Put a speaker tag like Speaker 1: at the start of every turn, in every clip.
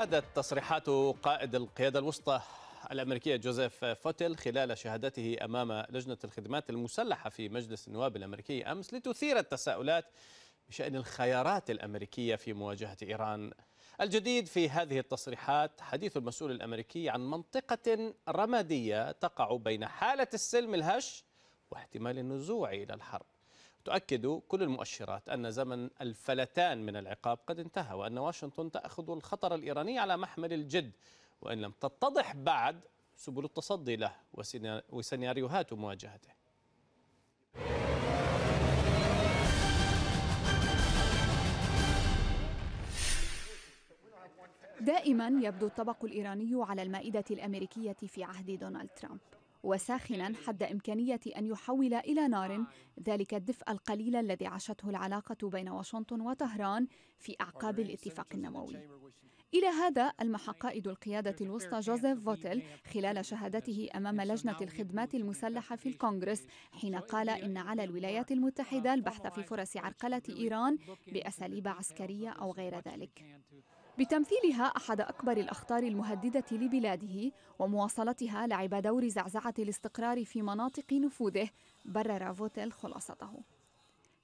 Speaker 1: عادت تصريحات قائد القيادة الوسطى الأمريكية جوزيف فوتل خلال شهادته أمام لجنة الخدمات المسلحة في مجلس النواب الأمريكي أمس لتثير التساؤلات بشأن الخيارات الأمريكية في مواجهة إيران الجديد في هذه التصريحات حديث المسؤول الأمريكي عن منطقة رمادية تقع بين حالة السلم الهش واحتمال النزوع إلى الحرب تؤكد كل المؤشرات أن زمن الفلتان من العقاب قد انتهى وأن واشنطن تأخذ الخطر الإيراني على محمل الجد وإن لم تتضح بعد سبل التصدي له وسيناريوهات مواجهته
Speaker 2: دائما يبدو الطبق الايراني على المائده الامريكيه في عهد دونالد ترامب وساخنا حد إمكانية أن يحول إلى نار ذلك الدفء القليل الذي عاشته العلاقة بين واشنطن وطهران في أعقاب الاتفاق النووي إلى هذا المح قائد القيادة الوسطى جوزيف فوتل خلال شهادته أمام لجنة الخدمات المسلحة في الكونغرس حين قال إن على الولايات المتحدة البحث في فرص عرقلة إيران بأساليب عسكرية أو غير ذلك بتمثيلها أحد أكبر الأخطار المهددة لبلاده ومواصلتها لعب دور زعزعة الاستقرار في مناطق نفوذه برر فوتيل خلاصته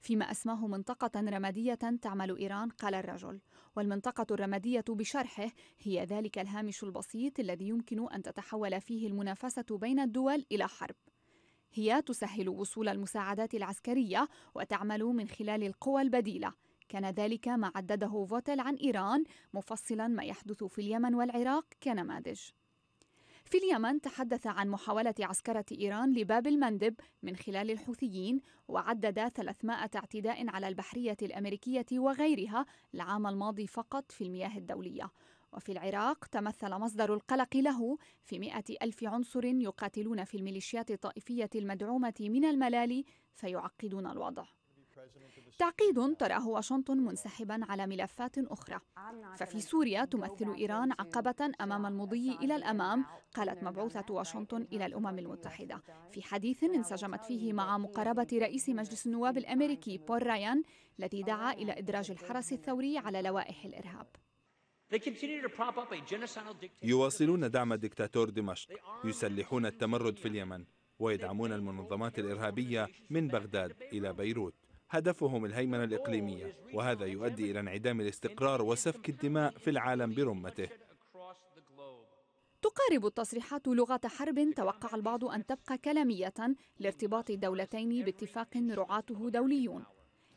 Speaker 2: فيما أسماه منطقة رمادية تعمل إيران قال الرجل والمنطقة الرمادية بشرحه هي ذلك الهامش البسيط الذي يمكن أن تتحول فيه المنافسة بين الدول إلى حرب هي تسهل وصول المساعدات العسكرية وتعمل من خلال القوى البديلة كان ذلك ما عدده فوتل عن إيران مفصلا ما يحدث في اليمن والعراق كنماذج في اليمن تحدث عن محاولة عسكرة إيران لباب المندب من خلال الحوثيين وعدد 300 اعتداء على البحرية الأمريكية وغيرها العام الماضي فقط في المياه الدولية وفي العراق تمثل مصدر القلق له في مئة ألف عنصر يقاتلون في الميليشيات الطائفية المدعومة من الملالي فيعقدون الوضع تعقيد تراه واشنطن منسحبا على ملفات أخرى ففي سوريا تمثل إيران عقبة أمام المضي إلى الأمام قالت مبعوثة واشنطن إلى الأمم المتحدة في حديث انسجمت فيه مع مقاربة رئيس مجلس النواب الأمريكي بول رايان الذي دعا إلى إدراج الحرس الثوري على لوائح الإرهاب
Speaker 1: يواصلون دعم دكتاتور دمشق يسلحون التمرد في اليمن ويدعمون المنظمات الإرهابية من بغداد إلى بيروت هدفهم الهيمنة oh, الإقليمية وهذا يؤدي إلى انعدام الاستقرار وسفك الدماء في العالم برمته
Speaker 2: تقارب التصريحات لغة حرب توقع البعض أن تبقى كلامية لارتباط الدولتين باتفاق رعاته دوليون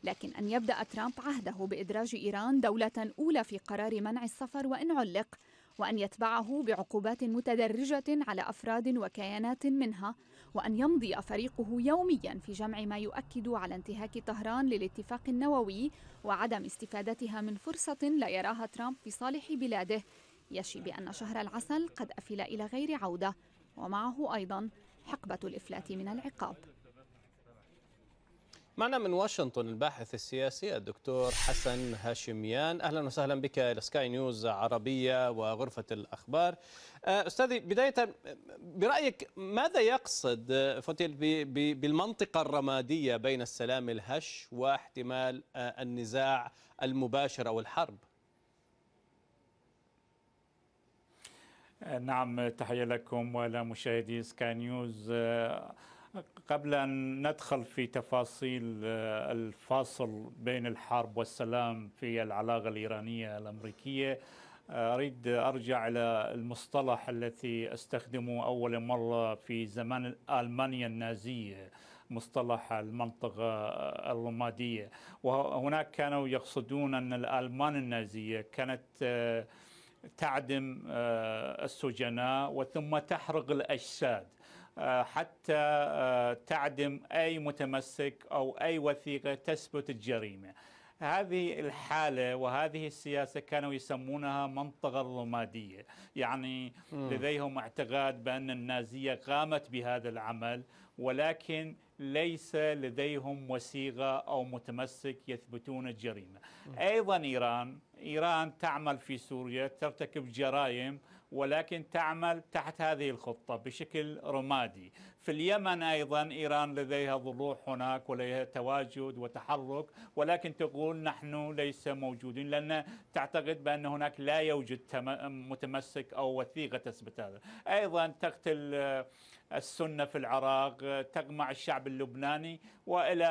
Speaker 2: لكن أن يبدأ ترامب عهده بإدراج إيران دولة أولى في قرار منع السفر وإن علق وأن يتبعه بعقوبات متدرجة على أفراد وكيانات منها وأن يمضي فريقه يوميا في جمع ما يؤكد على انتهاك طهران للاتفاق النووي وعدم استفادتها من فرصة لا يراها ترامب في صالح بلاده يشي بأن شهر العسل قد أفل إلى غير عودة ومعه أيضا حقبة الإفلات من العقاب
Speaker 1: معنا من واشنطن الباحث السياسي الدكتور حسن هاشميان اهلا وسهلا بك الى سكاي نيوز عربيه وغرفه الاخبار آه، استاذي بدايه برايك ماذا يقصد آه، فوتيل بالمنطقه الرماديه بين السلام الهش واحتمال آه، النزاع المباشر او الحرب
Speaker 3: نعم تحية لكم ولمشاهدي سكاي نيوز قبل أن ندخل في تفاصيل آه، الفاصل بين الحرب والسلام في العلاقة الإيرانية الأمريكية آه، أريد أرجع إلى المصطلح الذي استخدمه أول مرة في زمان ألمانيا النازية مصطلح المنطقة آه، الرمادية وهناك كانوا يقصدون أن الألمان النازية كانت تعدم السجناء وثم تحرق الأجساد آه، حتى آه، تعدم أي متمسك أو أي وثيقة تثبت الجريمة هذه الحالة وهذه السياسة كانوا يسمونها منطقة الرمادية يعني لديهم اعتقاد بأن النازية قامت بهذا العمل ولكن ليس لديهم وثيقة أو متمسك يثبتون الجريمة أيضا إيران إيران تعمل في سوريا ترتكب جرائم ولكن تعمل تحت هذه الخطة بشكل رمادي في اليمن أيضا إيران لديها ضلوع هناك ولديها تواجد وتحرك ولكن تقول نحن ليس موجودين لأن تعتقد بأن هناك لا يوجد متمسك أو وثيقة تثبت هذا أيضا تقتل السنة في العراق تقمع الشعب اللبناني وإلى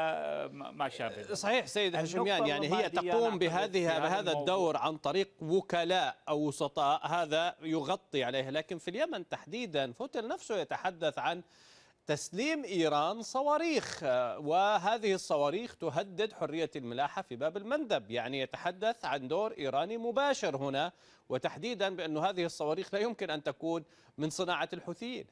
Speaker 3: ما شابه أه، صحيح سيد هشميان يعني هي تقوم بهذه بهذا الدور
Speaker 1: عن طريق وكلاء أو وسطاء هذا يغطي عليه لكن في اليمن تحديدا فوتل نفسه يتحدث عن تسليم إيران صواريخ آه، وهذه الصواريخ تهدد حرية الملاحة في باب المندب يعني يتحدث عن دور إيراني مباشر هنا وتحديدا بأن هذه الصواريخ لا يمكن أن تكون من صناعة الحوثيين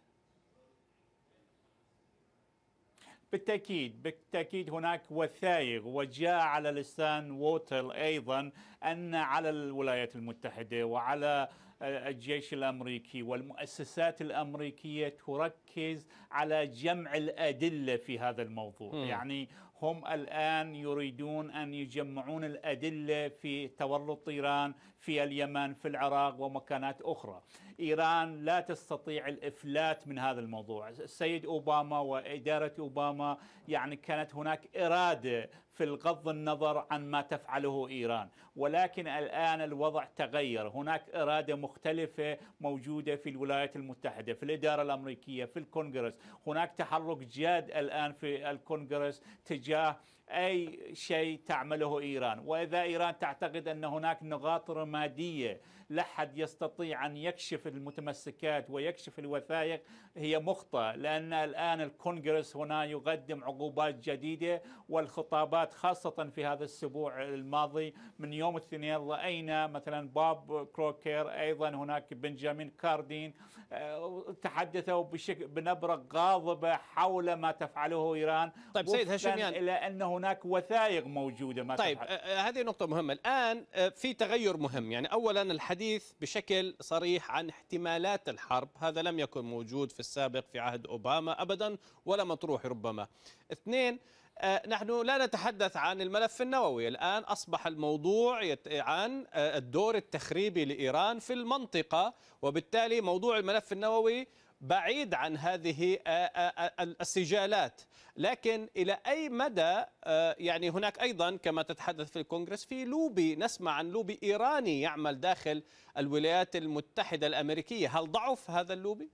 Speaker 1: بالتأكيد بالتأكيد هناك وثائق وجاء على
Speaker 3: لسان ووتل أيضا أن على الولايات المتحدة وعلى الجيش الامريكي والمؤسسات الامريكيه تركز على جمع الادله في هذا الموضوع، م. يعني هم الان يريدون ان يجمعون الادله في تورط ايران في اليمن في العراق ومكانات اخرى. ايران لا تستطيع الافلات من هذا الموضوع، السيد اوباما واداره اوباما يعني كانت هناك اراده في الغض النظر عن ما تفعله ايران ولكن الان الوضع تغير هناك اراده مختلفه موجوده في الولايات المتحده في الاداره الامريكيه في الكونغرس هناك تحرك جاد الان في الكونغرس تجاه أي شيء تعمله إيران وإذا إيران تعتقد أن هناك نقاط رمادية لا حد يستطيع أن يكشف المتمسكات ويكشف الوثائق هي مخطئة لأن الآن الكونغرس هنا يقدم عقوبات جديدة والخطابات خاصة في هذا الأسبوع الماضي من يوم الاثنين رأينا مثلا باب كروكير أيضا هناك بنجامين كاردين آه، تحدثوا بشكل بنبرة غاضبة حول ما تفعله إيران طيب سيد هشميان إلى أنه هناك وثائق موجوده ما طيب تفعل. آه،
Speaker 1: آه، هذه نقطه مهمه الان آه، في تغير مهم يعني اولا الحديث بشكل صريح عن احتمالات الحرب هذا لم يكن موجود في السابق في عهد اوباما ابدا ولا مطروح ربما اثنين نحن لا نتحدث عن الملف النووي الآن أصبح الموضوع عن الدور التخريبي لإيران في المنطقة وبالتالي موضوع الملف النووي بعيد عن هذه آه، آه، آه، السجالات لكن إلى أي مدى يعني هناك أيضا كما تتحدث في الكونغرس في لوبي نسمع عن لوبي إيراني يعمل داخل الولايات المتحدة الأمريكية هل ضعف هذا اللوبي؟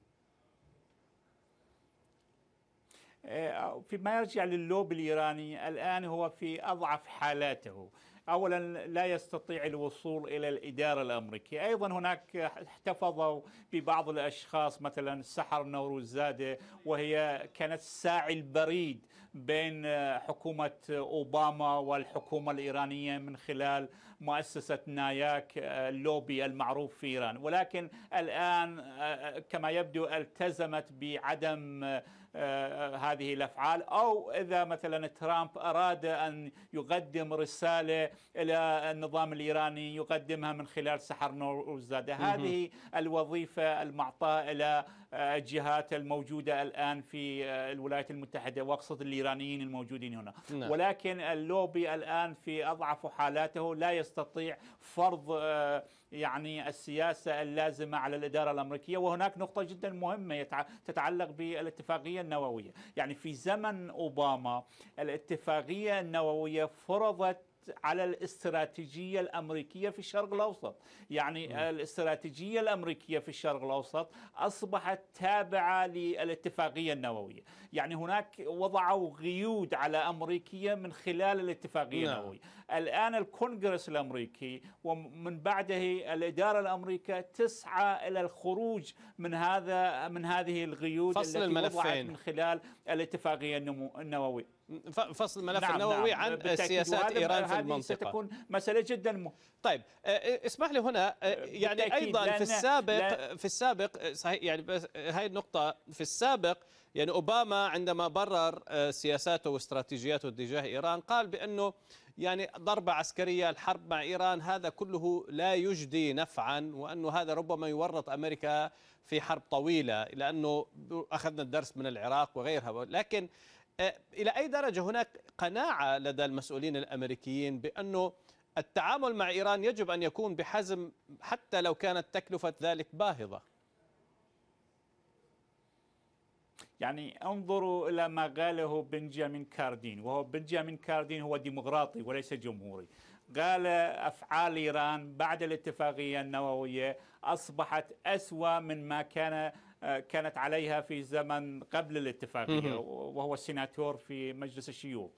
Speaker 3: فيما يرجع للوبي الإيراني الآن هو في أضعف حالاته اولا لا يستطيع الوصول الى الاداره الامريكيه، ايضا هناك احتفظوا ببعض الاشخاص مثلا سحر نوروزاده وهي كانت الساعي البريد بين حكومه اوباما والحكومه الايرانيه من خلال مؤسسة ناياك آه، اللوبي المعروف في إيران ولكن الآن آه، آه، كما يبدو التزمت بعدم هذه الأفعال أو إذا مثلا ترامب أراد أن يقدم رسالة إلى النظام الإيراني يقدمها من خلال سحر نوروزادة هذه الوظيفة المعطاة إلى الجهات الموجودة الآن في الولايات المتحدة وأقصد الإيرانيين الموجودين هنا نعم. ولكن اللوبي الآن في أضعف حالاته لا يستطيع يستطيع فرض آه، يعني السياسه اللازمه على الاداره الامريكيه وهناك نقطه جدا مهمه تتعلق بالاتفاقيه النوويه يعني في زمن اوباما الاتفاقيه النوويه فرضت على الاستراتيجية الأمريكية في الشرق الأوسط يعني م. الاستراتيجية الأمريكية في الشرق الأوسط أصبحت تابعة للاتفاقية النووية يعني هناك وضعوا قيود على أمريكية من خلال الاتفاقية م. نعم. النووية الآن الكونغرس الأمريكي ومن بعده الإدارة الأمريكية تسعى إلى الخروج من هذا من هذه الغيود فصل التي وضعت من خلال الاتفاقية النووية فصل الملف نعم النووي نعم عن سياسات ايران في المنطقه ستكون مساله جدا مهمه طيب آه، آه، اسمح لي هنا آه، يعني ايضا في السابق
Speaker 1: في السابق صحيح يعني بس هاي النقطه في السابق يعني اوباما عندما برر سياساته واستراتيجياته تجاه ايران قال بانه يعني ضربه عسكريه الحرب مع ايران هذا كله لا يجدي نفعا وانه هذا ربما يورط امريكا في حرب طويله لانه اخذنا الدرس من العراق وغيرها لكن آه، إلى أي درجة هناك قناعة لدى المسؤولين الأمريكيين بأنه التعامل مع إيران يجب أن يكون بحزم حتى لو كانت تكلفة ذلك باهظة يعني انظروا
Speaker 3: إلى ما قاله بنجامين كاردين وهو بنجامين كاردين هو ديمقراطي وليس جمهوري قال أفعال إيران بعد الاتفاقية النووية أصبحت أسوأ من ما كان كانت عليها في زمن قبل الاتفاقيه وهو السيناتور في مجلس الشيوخ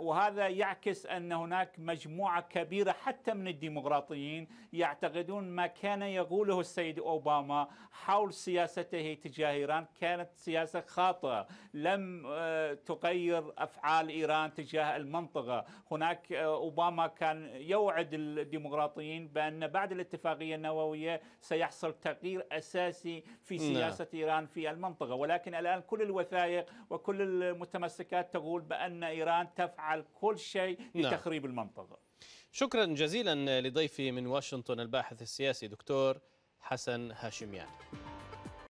Speaker 3: وهذا يعكس ان هناك مجموعه كبيره حتى من الديمقراطيين يعتقدون ما كان يقوله السيد اوباما حول سياسته تجاه ايران كانت سياسه خاطئه لم آه، تغير افعال ايران تجاه المنطقه هناك آه، اوباما كان يوعد الديمقراطيين بان بعد الاتفاقيه النوويه سيحصل تغيير اساسي في سياسه نعم. سياسة إيران في المنطقة ولكن الآن كل الوثائق وكل المتمسكات تقول بأن إيران تفعل كل شيء نعم. لتخريب المنطقة
Speaker 1: شكرا جزيلا لضيفي من واشنطن الباحث السياسي دكتور حسن هاشميان